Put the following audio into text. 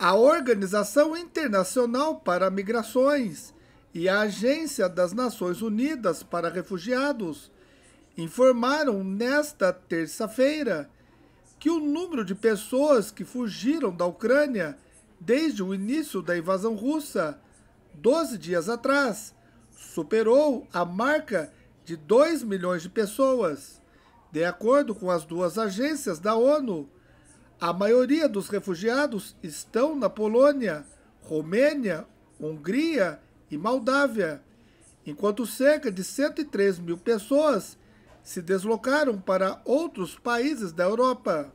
a Organização Internacional para Migrações e a Agência das Nações Unidas para Refugiados informaram nesta terça-feira que o número de pessoas que fugiram da Ucrânia desde o início da invasão russa, 12 dias atrás, superou a marca de 2 milhões de pessoas. De acordo com as duas agências da ONU, a maioria dos refugiados estão na Polônia, Romênia, Hungria e Moldávia, enquanto cerca de 103 mil pessoas se deslocaram para outros países da Europa.